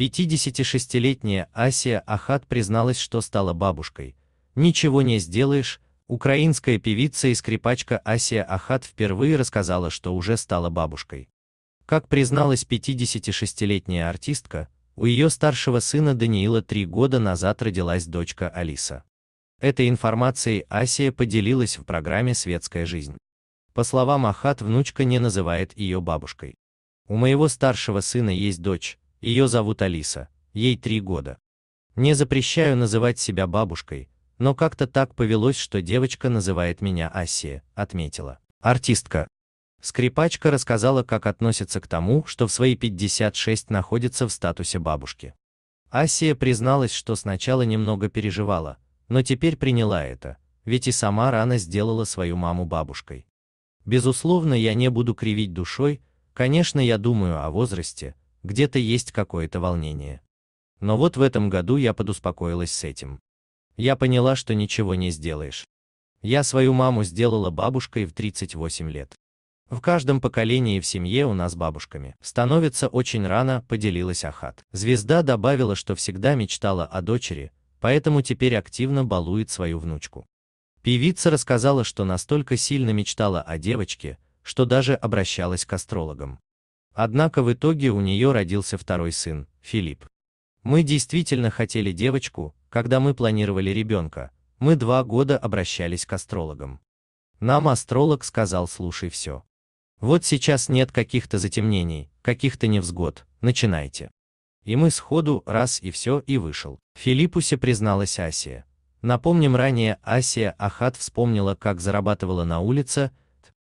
56-летняя Асия Ахат призналась, что стала бабушкой. «Ничего не сделаешь», украинская певица и скрипачка Асия Ахат впервые рассказала, что уже стала бабушкой. Как призналась 56-летняя артистка, у ее старшего сына Даниила три года назад родилась дочка Алиса. Этой информацией Асия поделилась в программе «Светская жизнь». По словам Ахат, внучка не называет ее бабушкой. У моего старшего сына есть дочь, ее зовут Алиса, ей три года. Не запрещаю называть себя бабушкой, но как-то так повелось, что девочка называет меня Асия, отметила. Артистка. Скрипачка рассказала, как относится к тому, что в свои 56 находится в статусе бабушки. Асия призналась, что сначала немного переживала, но теперь приняла это, ведь и сама рано сделала свою маму бабушкой. Безусловно, я не буду кривить душой, конечно, я думаю о возрасте, где-то есть какое-то волнение. Но вот в этом году я подуспокоилась с этим. Я поняла, что ничего не сделаешь. Я свою маму сделала бабушкой в 38 лет. В каждом поколении в семье у нас бабушками. Становится очень рано, поделилась Ахат. Звезда добавила, что всегда мечтала о дочери, поэтому теперь активно балует свою внучку. Певица рассказала, что настолько сильно мечтала о девочке, что даже обращалась к астрологам. Однако в итоге у нее родился второй сын, Филипп. Мы действительно хотели девочку, когда мы планировали ребенка, мы два года обращались к астрологам. Нам астролог сказал слушай все. Вот сейчас нет каких-то затемнений, каких-то невзгод, начинайте. И мы сходу, раз и все, и вышел. Филиппусе призналась Асия. Напомним ранее, Асия Ахат вспомнила, как зарабатывала на улице,